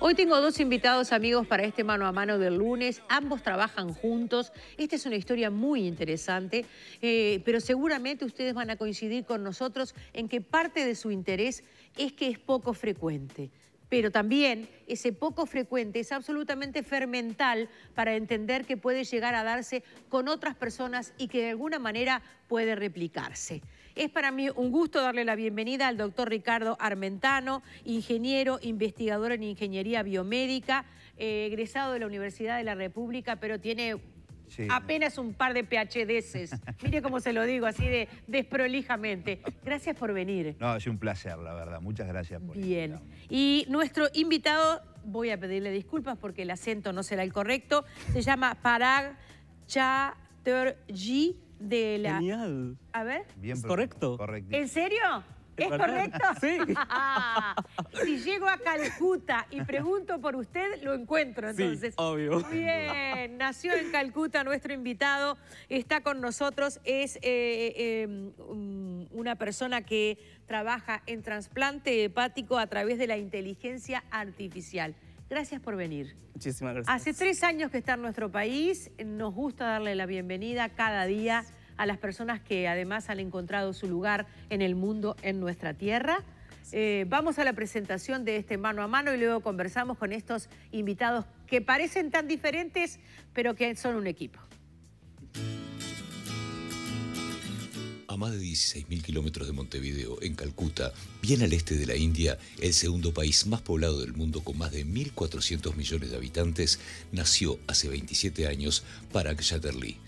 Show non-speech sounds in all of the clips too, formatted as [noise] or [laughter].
Hoy tengo dos invitados amigos para este mano a mano del lunes. Ambos trabajan juntos. Esta es una historia muy interesante, eh, pero seguramente ustedes van a coincidir con nosotros en que parte de su interés es que es poco frecuente. Pero también ese poco frecuente es absolutamente fermental para entender que puede llegar a darse con otras personas y que de alguna manera puede replicarse. Es para mí un gusto darle la bienvenida al doctor Ricardo Armentano, ingeniero, investigador en ingeniería biomédica, eh, egresado de la Universidad de la República, pero tiene Apenas un par de PhDs. [laughs] Mire cómo se lo digo, así de desprolijamente. Gracias por venir. No, es un placer, la verdad. Muchas gracias por Bien. Y nuestro invitado, voy a pedirle disculpas porque el acento no será el correcto, se llama Parag Chaterji de la... Genial. A ver. es correcto. correcto. ¿En serio? ¿Es correcto? [laughs] Sí. [laughs] si llego a Calcuta y pregunto por usted, lo encuentro entonces. Sí, obvio. Bien, nació en Calcuta nuestro invitado, está con nosotros, es eh, eh, em, una persona que trabaja en trasplante hepático a través de la inteligencia artificial. Gracias por venir. Muchísimas gracias. Hace tres años que está en nuestro país. Nos gusta darle la bienvenida cada día a las personas que además han encontrado su lugar en el mundo, en nuestra tierra. Eh, vamos a la presentación de este mano a mano y luego conversamos con estos invitados que parecen tan diferentes, pero que son un equipo. más de 16.000 kilómetros de Montevideo, en Calcuta, bien al este de la India, el segundo país más poblado del mundo con más de 1.400 millones de habitantes, nació hace 27 años Parag Chatterley.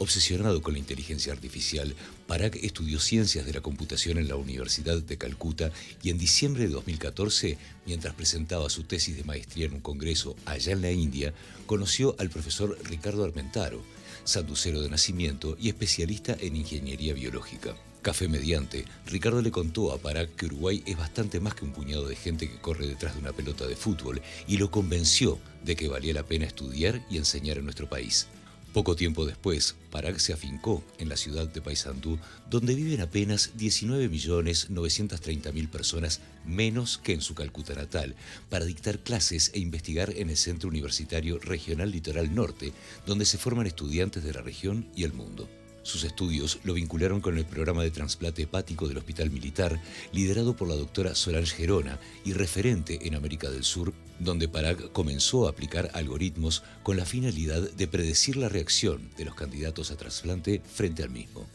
Obsesionado con la inteligencia artificial, Parag estudió ciencias de la computación en la Universidad de Calcuta y en diciembre de 2014, mientras presentaba su tesis de maestría en un congreso allá en la India, conoció al profesor Ricardo Armentaro, sanducero de nacimiento y especialista en ingeniería biológica. Café mediante, Ricardo le contó a Pará que Uruguay es bastante más que un puñado de gente que corre detrás de una pelota de fútbol y lo convenció de que valía la pena estudiar y enseñar en nuestro país. Poco tiempo después, Parag se afincó en la ciudad de Paysandú, donde viven apenas 19.930.000 personas menos que en su Calcuta natal, para dictar clases e investigar en el Centro Universitario Regional Litoral Norte, donde se forman estudiantes de la región y el mundo. Sus estudios lo vincularon con el programa de trasplante hepático del Hospital Militar, liderado por la doctora Solange Gerona y referente en América del Sur donde Parag comenzó a aplicar algoritmos con la finalidad de predecir la reacción de los candidatos a trasplante frente al mismo.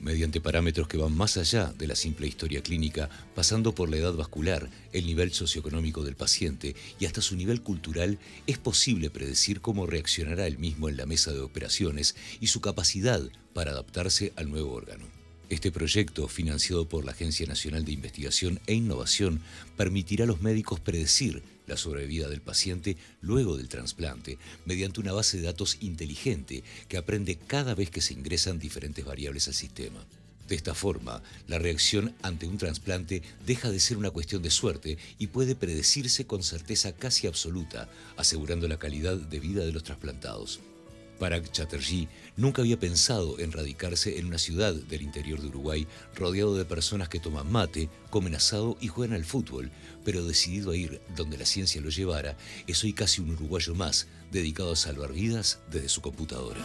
Mediante parámetros que van más allá de la simple historia clínica, pasando por la edad vascular, el nivel socioeconómico del paciente y hasta su nivel cultural, es posible predecir cómo reaccionará el mismo en la mesa de operaciones y su capacidad para adaptarse al nuevo órgano. Este proyecto, financiado por la Agencia Nacional de Investigación e Innovación, permitirá a los médicos predecir sobrevida del paciente luego del trasplante mediante una base de datos inteligente que aprende cada vez que se ingresan diferentes variables al sistema. De esta forma, la reacción ante un trasplante deja de ser una cuestión de suerte y puede predecirse con certeza casi absoluta, asegurando la calidad de vida de los trasplantados. Parag Chatterjee nunca había pensado en radicarse en una ciudad del interior de Uruguay, rodeado de personas que toman mate, comen asado y juegan al fútbol, pero decidido a ir donde la ciencia lo llevara, es hoy casi un uruguayo más, dedicado a salvar vidas desde su computadora.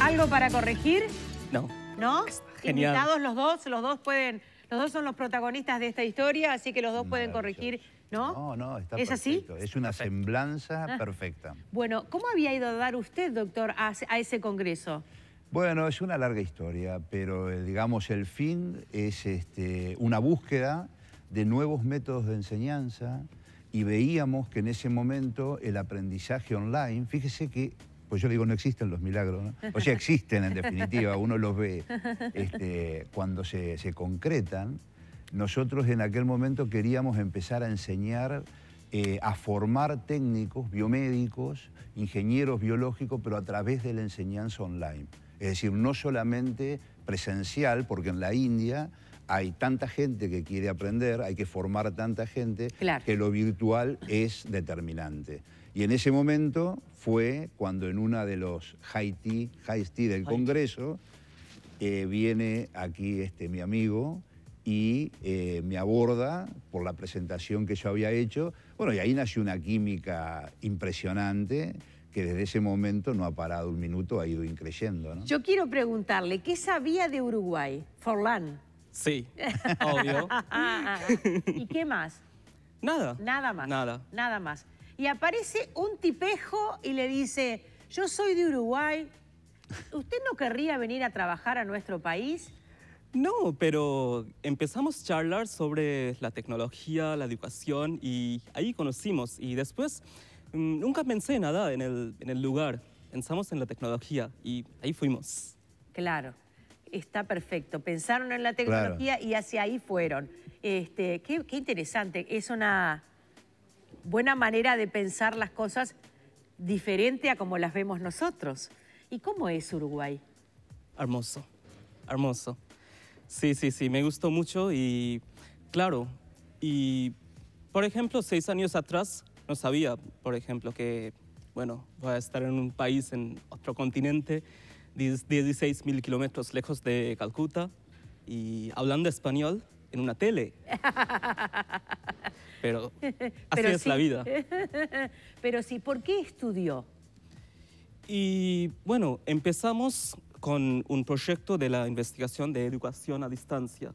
¿Algo para corregir? No. ¿No? Genial. los dos, los dos pueden los dos son los protagonistas de esta historia, así que los dos pueden corregir, ¿no? No, no, está ¿Es Así? Es una semblanza ah. perfecta. Bueno, ¿cómo había ido a dar usted, doctor, a, ese congreso? Bueno, es una larga historia, pero eh, digamos el fin es este, una búsqueda de nuevos métodos de enseñanza y veíamos que en ese momento el aprendizaje online, fíjese que pues yo digo, no existen los milagros, ¿no? O sea, existen en definitiva, uno los ve este, cuando se, concretan. Nosotros en aquel momento queríamos empezar a enseñar eh, a formar técnicos, biomédicos, ingenieros biológicos, pero a través de la enseñanza online. Es decir, no solamente presencial, porque en la India hay tanta gente que quiere aprender, hay que formar tanta gente, que lo virtual es determinante. Y en ese momento fue cuando en una de los high tea, del Congreso eh, viene aquí este, mi amigo y eh, me aborda por la presentación que yo había hecho. Bueno, y ahí nació una química impresionante que desde ese momento no ha parado un minuto, ha ido increyendo. Yo quiero preguntarle, ¿qué sabía de Uruguay? Forlán. Sí, obvio. [laughs] ¿Y qué más? Nada. Nada más. Nada. Nada más y aparece un tipejo y le dice, yo soy de Uruguay, ¿usted no querría venir a trabajar a nuestro país? No, pero empezamos a charlar sobre la tecnología, la educación y ahí conocimos y después mm, nunca pensé nada en el, en el lugar, pensamos en la tecnología y ahí fuimos. Claro, está perfecto. Pensaron en la tecnología y hacia ahí fueron. Este, qué interesante, es una buena manera de pensar las cosas diferente a como las vemos nosotros. ¿Y cómo es Uruguay? Hermoso, hermoso. Sí, sí, sí, me gustó mucho y claro, y por ejemplo, seis años atrás no sabía, por ejemplo, que, bueno, voy a estar en un país, en otro continente, 16.000 mil kilómetros lejos de Calcuta y hablando español, en una tele. [laughs] Pero [laughs] así es la vida. [laughs] Pero sí, ¿por qué estudió? Y bueno, empezamos con un proyecto de la investigación de educación a distancia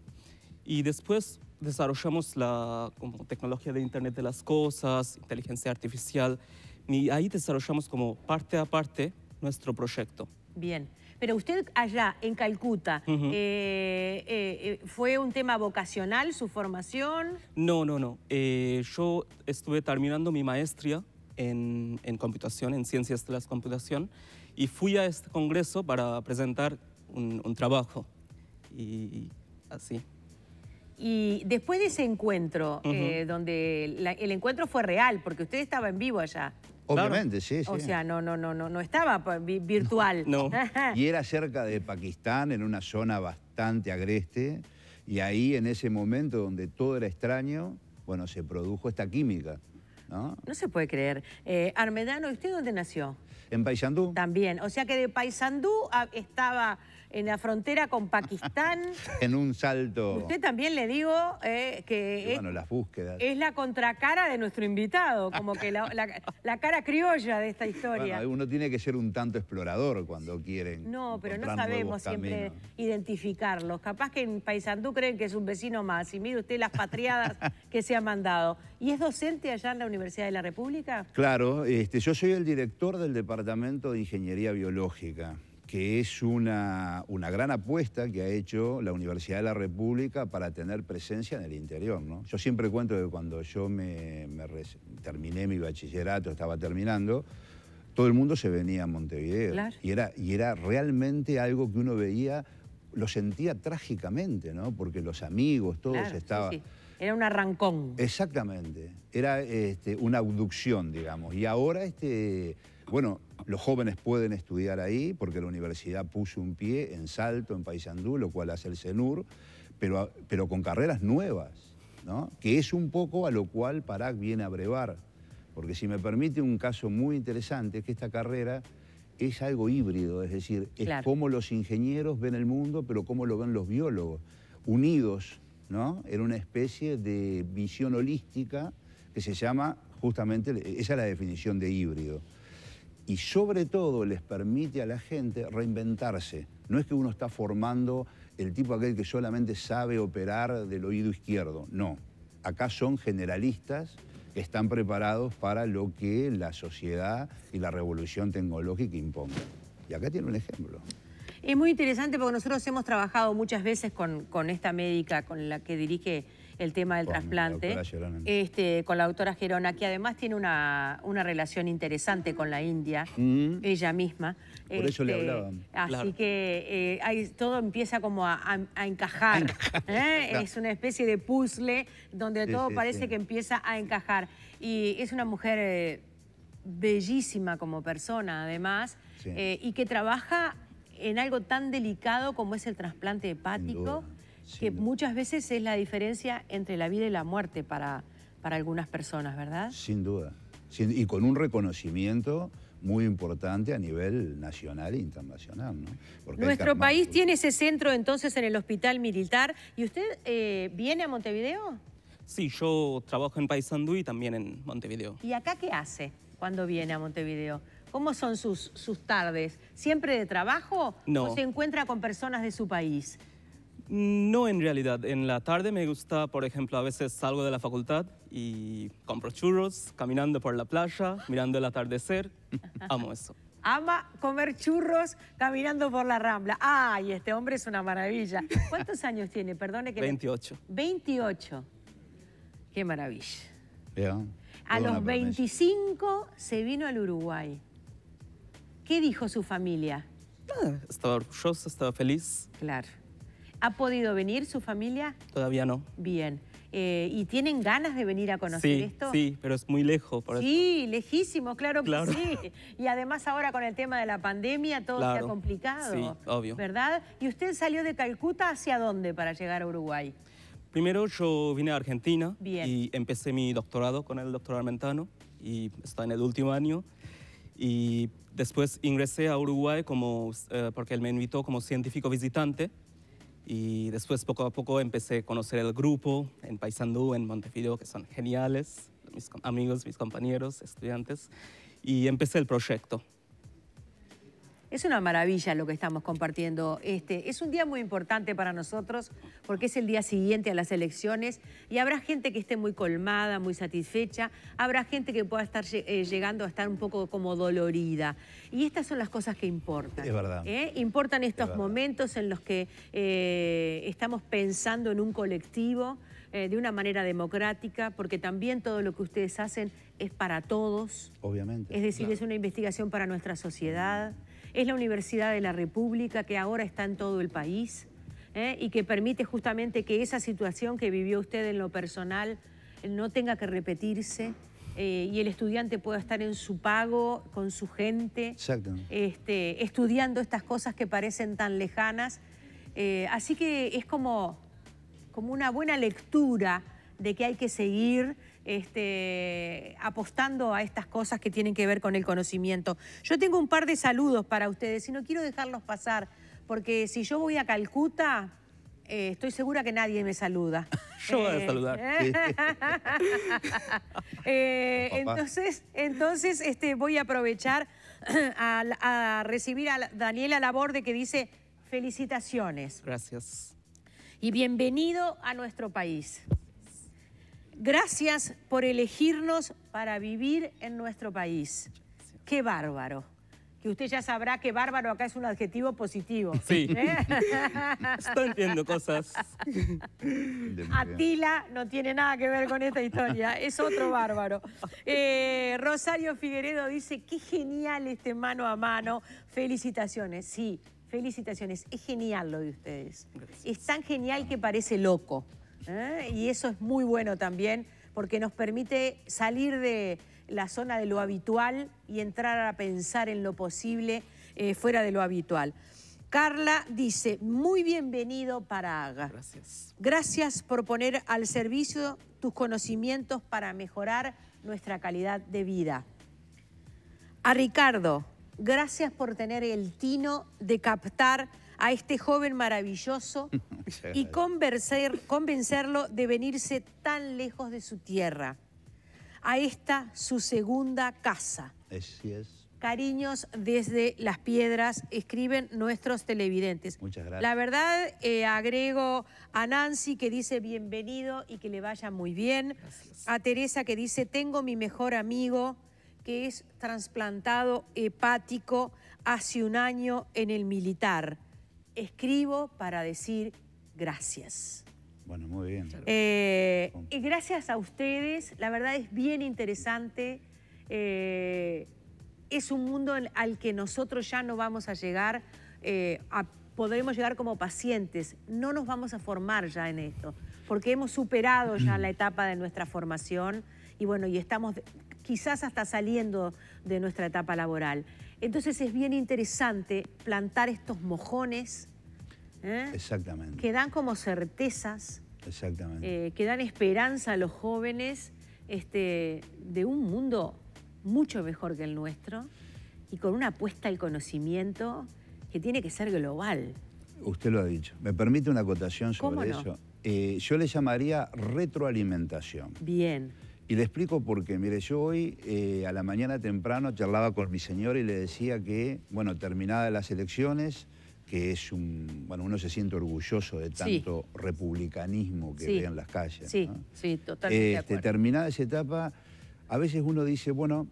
y después desarrollamos la como, tecnología de Internet de las Cosas, inteligencia artificial y ahí desarrollamos como parte a parte nuestro proyecto. Bien. Pero usted allá, en Calcuta, eh, eh, eh, ¿fue un tema vocacional su formación? No, no, no. yo estuve terminando mi maestría en, en, computación, en ciencias de la computación, y fui a este congreso para presentar un, trabajo. Y así. Y después de ese encuentro, donde el encuentro fue real, porque usted estaba en vivo allá. Obviamente, sí, sí. O sea, no, no, no, no, no estaba pues, virtual. No. [laughs] y era cerca de Pakistán, en una zona bastante agreste. Y ahí, en ese momento donde todo era extraño, bueno, se produjo esta química. No, no se puede creer. Eh, Armedano, ¿usted dónde nació? en Paysandú. También, o sea que de Paysandú ah, estaba en la frontera con Pakistán. [laughs] en un salto. Usted también le digo eh, que... Bueno, es, las búsquedas. Es la contracara de nuestro invitado, como que la, cara criolla de esta historia. uno tiene que ser un tanto explorador cuando quieren. No, pero no sabemos siempre identificarlos. Capaz que en Paysandú creen que es un vecino más. Y mire usted las patriadas [laughs] que se han mandado. ¿Y es docente allá en la Universidad de la República? Claro, este, yo soy el director del departamento Departamento de Ingeniería Biológica, que es una, una, gran apuesta que ha hecho la Universidad de la República para tener presencia en el interior. ¿no? Yo siempre cuento que cuando yo me, terminé mi bachillerato, estaba terminando, todo el mundo se venía a Montevideo. Y, era, y era realmente algo que uno veía, lo sentía trágicamente, ¿no? porque los amigos, todos estaban... Era un arrancón. Exactamente, era este, una abducción, digamos. Y ahora este, bueno, los jóvenes pueden estudiar ahí porque la universidad puso un pie en Salto, en Paysandú, lo cual hace el CENUR, pero, con carreras nuevas, ¿no? que es un poco a lo cual Parac viene a brevar. Porque si me permite un caso muy interesante, es que esta carrera es algo híbrido, es decir, es como los ingenieros ven el mundo, pero cómo lo ven los biólogos, unidos ¿no? en una especie de visión holística que se llama justamente, esa es la definición de híbrido y sobre todo les permite a la gente reinventarse. No es que uno está formando el tipo aquel que solamente sabe operar del oído izquierdo, no. Acá son generalistas que están preparados para lo que la sociedad y la revolución tecnológica imponga Y acá tiene un ejemplo. Es muy interesante porque nosotros hemos trabajado muchas veces con, con esta médica, con la que dirige el tema del trasplante, este, con la doctora Gerona, que además tiene una, relación interesante con la India, mm. ella misma. Por eso le este, hablaban. Así que eh, todo empieza como a, encajar. ¿eh? Es una especie de puzzle donde todo parece que empieza a encajar. Y es una mujer eh, bellísima como persona, además, y que trabaja en algo tan delicado como es el trasplante hepático que muchas veces es la diferencia entre la vida y la muerte para, para algunas personas, ¿verdad? Sin duda. y con un reconocimiento muy importante a nivel nacional e internacional. ¿no? Porque Nuestro país tiene ese centro entonces en el Hospital Militar. ¿Y usted eh, viene a Montevideo? Sí, yo trabajo en Paysandú y también en Montevideo. ¿Y acá qué hace cuando viene a Montevideo? ¿Cómo son sus, sus tardes? ¿Siempre de trabajo no. o se encuentra con personas de su país? No, en realidad. En la tarde me gusta, por ejemplo, a veces salgo de la facultad y compro churros, caminando por la playa, mirando el atardecer. [laughs] Amo eso. Ama comer churros caminando por la rambla. ¡Ay, este hombre es una maravilla! ¿Cuántos [laughs] años tiene? Perdone que... 28. 28. ¡Qué maravilla! a los 25 se vino al Uruguay. ¿Qué dijo su familia? estaba orgulloso, estaba feliz. Claro. ¿Ha podido venir su familia? Todavía no. Bien. Eh, ¿Y tienen ganas de venir a conocer esto? Sí, pero es muy lejos. Por sí, lejísimo, claro, claro, que sí. Y además ahora con el tema de la pandemia todo se ha complicado. Sí, obvio. ¿Verdad? ¿Y usted salió de Calcuta hacia dónde para llegar a Uruguay? Primero yo vine a Argentina y empecé mi doctorado con el doctor Armentano y está en el último año. Y después ingresé a Uruguay como, eh, porque él me invitó como científico visitante y después poco a poco empecé a conocer el grupo en Paysandú, en Montevideo, que son geniales, mis amigos, mis compañeros, estudiantes, y empecé el proyecto. Es una maravilla lo que estamos compartiendo. Este, es un día muy importante para nosotros porque es el día siguiente a las elecciones y habrá gente que esté muy colmada, muy satisfecha, habrá gente que pueda estar eh, llegando a estar un poco como dolorida. Y estas son las cosas que importan. Es verdad. ¿eh? Importan estos momentos en los que eh, estamos pensando en un colectivo de una manera democrática, porque también todo lo que ustedes hacen es para todos. Obviamente. Es decir, es una investigación para nuestra sociedad es la Universidad de la República que ahora está en todo el país ¿eh? y que permite justamente que esa situación que vivió usted en lo personal no tenga que repetirse. Eh, y el estudiante pueda estar en su pago, con su gente, este, estudiando estas cosas que parecen tan lejanas. Eh, así que es como, como una buena lectura de que hay que seguir este, apostando a estas cosas que tienen que ver con el conocimiento. Yo tengo un par de saludos para ustedes y no quiero dejarlos pasar, porque si yo voy a Calcuta, eh, estoy segura que nadie me saluda. [laughs] Yo voy a eh, saludar. [laughs] Eh, [laughs] entonces, entonces este, voy a aprovechar [clears throat] a, a, recibir a Daniela Laborde que dice felicitaciones. Gracias. Y bienvenido a nuestro país. Gracias por elegirnos para vivir en nuestro país. Qué bárbaro. Que usted ya sabrá que bárbaro acá es un adjetivo positivo. [laughs] Sí. ¿Eh? [laughs] Estoy viendo cosas. Atila no tiene nada que ver con esta historia. [laughs] Es otro bárbaro. Eh, Rosario Figueredo dice, qué genial este mano a mano. Felicitaciones. Sí, felicitaciones. Es genial lo de ustedes. Es tan genial que parece loco. ¿eh? Y eso es muy bueno también porque nos permite salir de la zona de lo habitual y entrar a pensar en lo posible eh, fuera de lo habitual. Carla dice, muy bienvenido para AGA. Gracias. Gracias por poner al servicio tus conocimientos para mejorar nuestra calidad de vida. A Ricardo, gracias por tener el tino de captar a este joven maravilloso [laughs] y convencer, convencerlo de venirse tan lejos de su tierra, a esta su segunda casa. cariños desde las piedras, escriben nuestros televidentes. Muchas gracias. La verdad, eh, agrego a Nancy que dice bienvenido y que le vaya muy bien. A Teresa que dice tengo mi mejor amigo que es trasplantado hepático hace un año en el militar escribo para decir gracias. Bueno, muy bien. Eh, y gracias a ustedes, la verdad es bien interesante. Eh, es un mundo al que nosotros ya no vamos a llegar, eh, podremos llegar como pacientes, no nos vamos a formar ya en esto, porque hemos superado ya la [clears throat] etapa de nuestra formación y bueno, y estamos quizás hasta saliendo de nuestra etapa laboral. Entonces es bien interesante plantar estos mojones. ¿eh? Exactamente. Que dan como certezas. Eh, que dan esperanza a los jóvenes este, de un mundo mucho mejor que el nuestro y con una apuesta al conocimiento que tiene que ser global. Usted lo ha dicho. ¿Me permite una acotación sobre eso? Eh, yo le llamaría retroalimentación. Bien. Y le explico por qué. Mire, yo hoy eh, a la mañana temprano charlaba con mi señor y le decía que, bueno, terminadas las elecciones, que es un... Bueno, uno se siente orgulloso de tanto republicanismo que ve en las calles. Sí, sí, totalmente. Este, terminada esa etapa, a veces uno dice, bueno,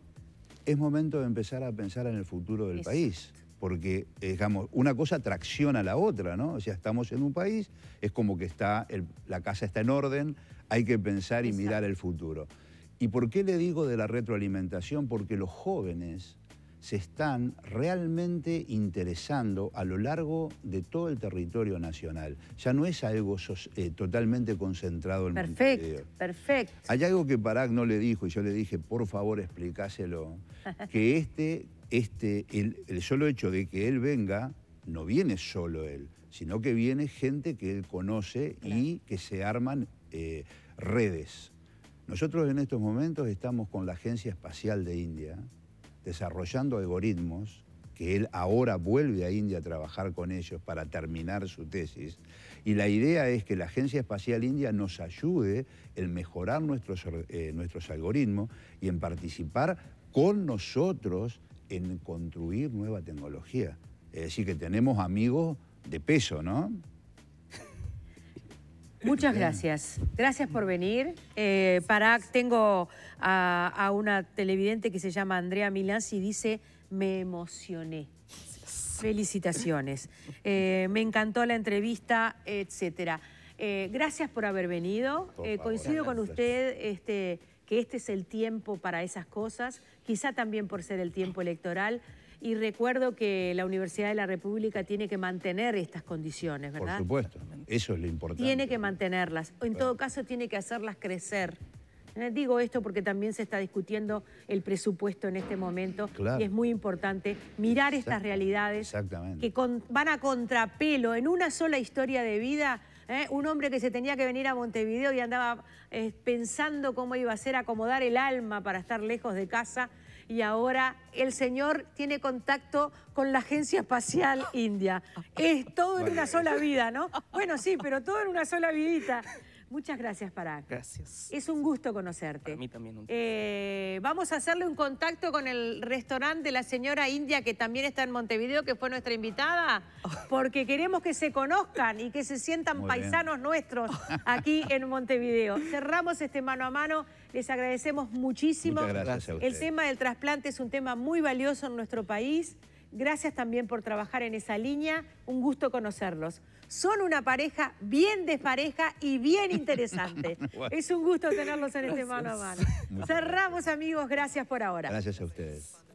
es momento de empezar a pensar en el futuro del país. Porque, eh, digamos, una cosa tracciona a la otra, ¿no? O sea, estamos en un país, es como que está la casa está en orden, hay que pensar y mirar el futuro. ¿Y por qué le digo de la retroalimentación? Porque los jóvenes se están realmente interesando a lo largo de todo el territorio nacional. Ya no es algo eh, totalmente concentrado en Perfecto, Montevideo. perfecto. Hay algo que Parac no le dijo y yo le dije, por favor, explícaselo, [laughs] que este, este el, solo hecho de que él venga, no viene solo él, sino que viene gente que él conoce y que se arman eh, redes. Nosotros en estos momentos estamos con la Agencia Espacial de India desarrollando algoritmos que él ahora vuelve a India a trabajar con ellos para terminar su tesis. Y la idea es que la Agencia Espacial India nos ayude en mejorar nuestros, eh, nuestros algoritmos y en participar con nosotros en construir nueva tecnología. Es decir, que tenemos amigos de peso, ¿no? Muchas gracias. Gracias por venir. Eh, tengo a, una televidente que se llama Andrea Milán y dice, me emocioné. Felicitaciones. Eh, me encantó la entrevista, etcétera. Eh, gracias por haber venido. coincido con usted este, que este es el tiempo para esas cosas, quizá también por ser el tiempo electoral. Y recuerdo que la Universidad de la República tiene que mantener estas condiciones, ¿verdad? Por supuesto, eso es lo importante. Tiene que mantenerlas, en todo caso tiene que hacerlas crecer. Eh, digo esto porque también se está discutiendo el presupuesto en este momento y es muy importante mirar estas realidades que van a contrapelo en una sola historia de vida. ¿eh? Un hombre que se tenía que venir a Montevideo y andaba eh, pensando cómo iba a ser acomodar el alma para estar lejos de casa y ahora el señor tiene contacto con la Agencia Espacial India. Es todo en una sola vida, ¿no? Bueno, sí, pero todo en una sola vidita. Muchas gracias, Pará. Gracias. Es un gusto conocerte. A mí también un eh, Vamos a hacerle un contacto con el restaurante de la señora India, que también está en Montevideo, que fue nuestra invitada, oh. porque queremos que se conozcan y que se sientan paisanos nuestros aquí en Montevideo. Cerramos este mano a mano. Les agradecemos muchísimo. Muchas gracias El tema del trasplante es un tema muy valioso en nuestro país. Gracias también por trabajar en esa línea. Un gusto conocerlos. Son una pareja bien despareja y bien [laughs] interesante. Es un gusto tenerlos en este mano a mano. Cerramos, amigos. Gracias por ahora. Gracias a ustedes.